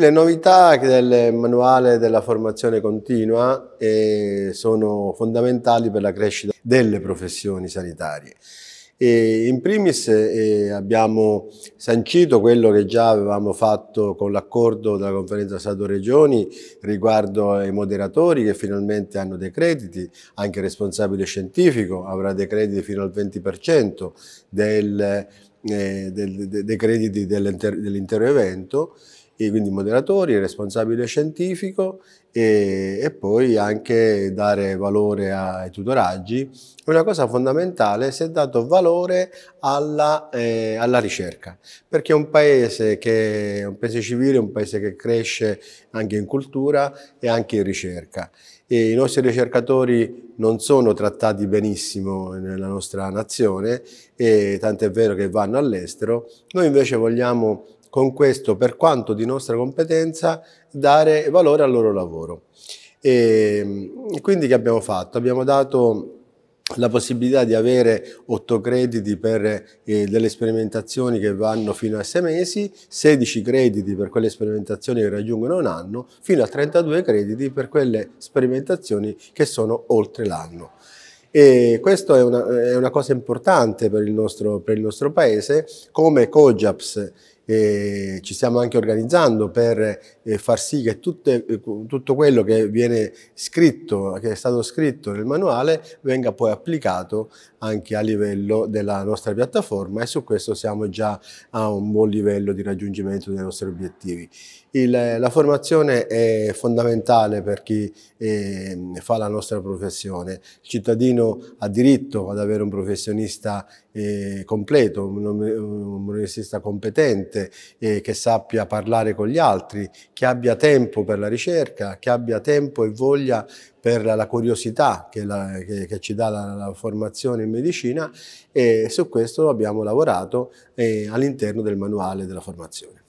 Le novità del manuale della formazione continua eh, sono fondamentali per la crescita delle professioni sanitarie. in primis eh, abbiamo sancito quello che già avevamo fatto con l'accordo della conferenza Stato-Regioni riguardo ai moderatori che finalmente hanno dei crediti, anche il responsabile scientifico avrà dei crediti fino al 20% del eh, del, de, dei crediti dell'intero evento, e quindi moderatori, responsabile scientifico e, e, poi anche dare valore ai tutoraggi. Una cosa fondamentale si è dato valore alla, eh, alla ricerca, perché un paese, che, un paese civile, è un paese che cresce anche in cultura e anche in ricerca e i nostri ricercatori non sono trattati benissimo nella nostra nazione, e tant'è vero che vanno all'estero. Noi invece vogliamo con questo, per quanto di nostra competenza, dare valore al loro lavoro. E ehm, quindi che abbiamo fatto? Abbiamo dato la possibilità di avere 8 crediti per eh, delle sperimentazioni che vanno fino a 6 mesi, 16 crediti per quelle sperimentazioni che raggiungono un anno, fino a 32 crediti per quelle sperimentazioni che sono oltre l'anno. E questo è una, è una, cosa importante per il nostro, per il nostro paese, come COJAPS eh, ci stiamo anche organizzando per eh, far sì che tutte, eh, tutto quello che viene scritto, che è stato scritto nel manuale, venga poi applicato anche a livello della nostra piattaforma e su questo siamo già a un buon livello di raggiungimento dei nostri obiettivi. Il, la formazione è fondamentale per chi eh, fa la nostra professione. Il cittadino ha diritto ad avere un professionista eh, completo, un, un professionista competente, mente, eh, che sappia parlare con gli altri, che abbia tempo per la ricerca, che abbia tempo e voglia per la, la curiosità che, la, che, che, ci dà la, la, formazione in medicina e su questo abbiamo lavorato eh, all'interno del manuale della formazione.